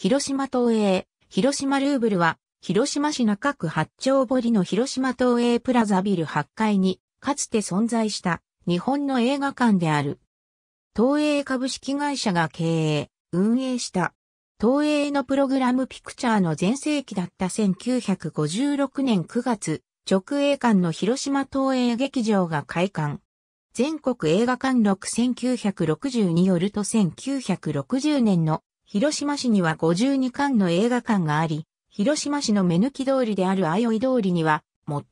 広島東映、広島ルーブルは、広島市中区八丁堀の広島東映プラザビル8階に、かつて存在した日本の映画館である。東映株式会社が経営、運営した。東映のプログラムピクチャーの前世紀だった1956年9月、直営館の広島東映劇場が開館。全国映画館6960によると1960年の広島市には52館の映画館があり、広島市の目抜き通りであるあよい通りには、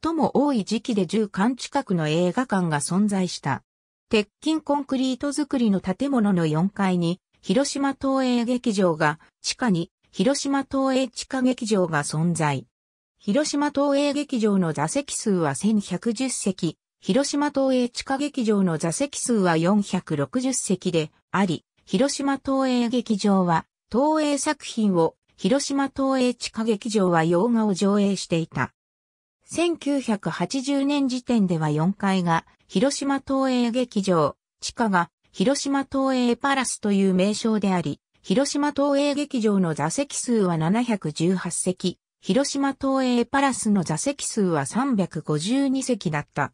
最も多い時期で10館近くの映画館が存在した。鉄筋コンクリート造りの建物の4階に、広島東映劇場が、地下に、広島東映地下劇場が存在。広島東映劇場の座席数は1110席、広島東映地下劇場の座席数は460席であり、広島東映劇場は、東映作品を、広島東映地下劇場は洋画を上映していた。1980年時点では4階が、広島東映劇場、地下が、広島東映パラスという名称であり、広島東映劇場の座席数は718席、広島東映パラスの座席数は352席だった。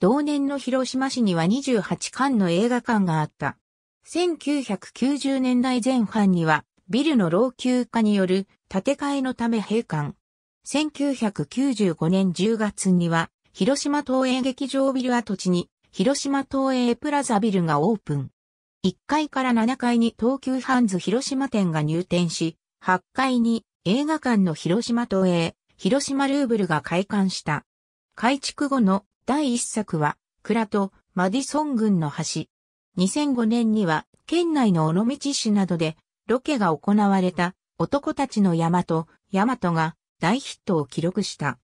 同年の広島市には28館の映画館があった。1990年代前半にはビルの老朽化による建て替えのため閉館。1995年10月には広島東映劇場ビル跡地に広島東映プラザビルがオープン。1階から7階に東急ハンズ広島店が入店し、8階に映画館の広島東映、広島ルーブルが開館した。改築後の第1作は、蔵とマディソン軍の橋、2005年には県内の尾道市などでロケが行われた男たちの山と大和が大ヒットを記録した。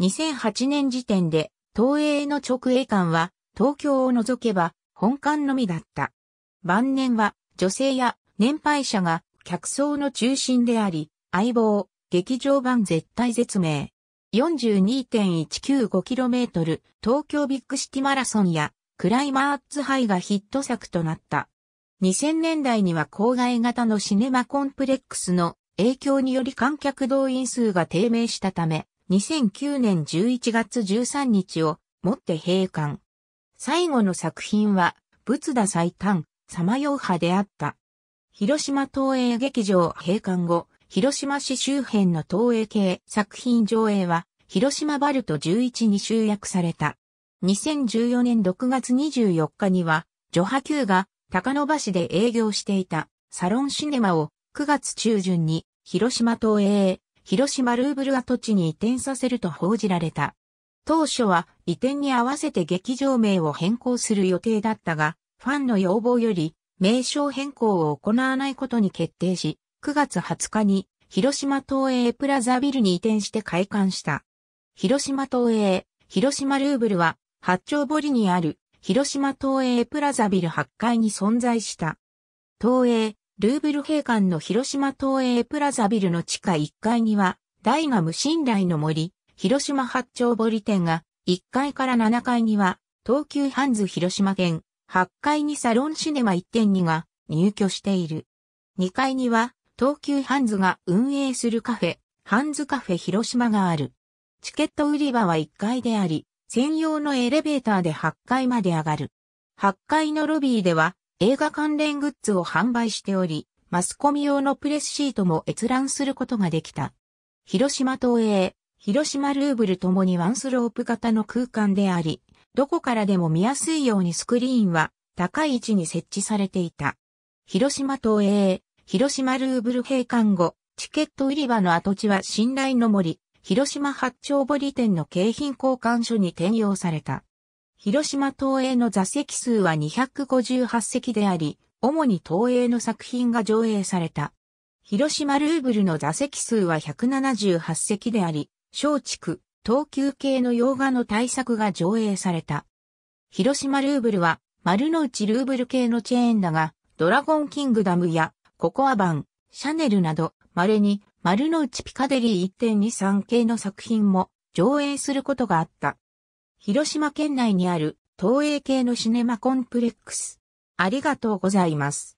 2008年時点で東映の直営館は東京を除けば本館のみだった。晩年は女性や年配者が客層の中心であり、相棒、劇場版絶対絶命。42.195km 東京ビッグシティマラソンやクライマーツハイがヒット作となった。2000年代には郊外型のシネマコンプレックスの影響により観客動員数が低迷したため、2009年11月13日をもって閉館。最後の作品は、仏陀最短、さまよう派であった。広島東映劇場閉館後、広島市周辺の東映系作品上映は、広島バルト11に集約された。2014年6月24日には、ジョハ Q が高野橋で営業していたサロンシネマを9月中旬に広島東映、広島ルーブル跡地に移転させると報じられた。当初は移転に合わせて劇場名を変更する予定だったが、ファンの要望より名称変更を行わないことに決定し、9月20日に広島東映プラザビルに移転して開館した。広島東映、広島ルーブルは八丁堀にある広島東映プラザビル8階に存在した。東映、ルーブル閉館の広島東映プラザビルの地下1階には、大河無信頼の森、広島八丁堀店が、1階から7階には、東急ハンズ広島店、8階にサロンシネマ1.2が入居している。2階には、東急ハンズが運営するカフェ、ハンズカフェ広島がある。チケット売り場は1階であり、専用のエレベーターで8階まで上がる。8階のロビーでは映画関連グッズを販売しており、マスコミ用のプレスシートも閲覧することができた。広島東映、広島ルーブルともにワンスロープ型の空間であり、どこからでも見やすいようにスクリーンは高い位置に設置されていた。広島東映、広島ルーブル閉館後、チケット売り場の跡地は信頼の森、広島八丁堀店の景品交換所に転用された。広島東映の座席数は258席であり、主に東映の作品が上映された。広島ルーブルの座席数は178席であり、松竹、東急系の洋画の大作が上映された。広島ルーブルは丸の内ルーブル系のチェーンだが、ドラゴンキングダムやココアバン、シャネルなど稀に丸の内ピカデリー1.23系の作品も上映することがあった。広島県内にある東映系のシネマコンプレックス。ありがとうございます。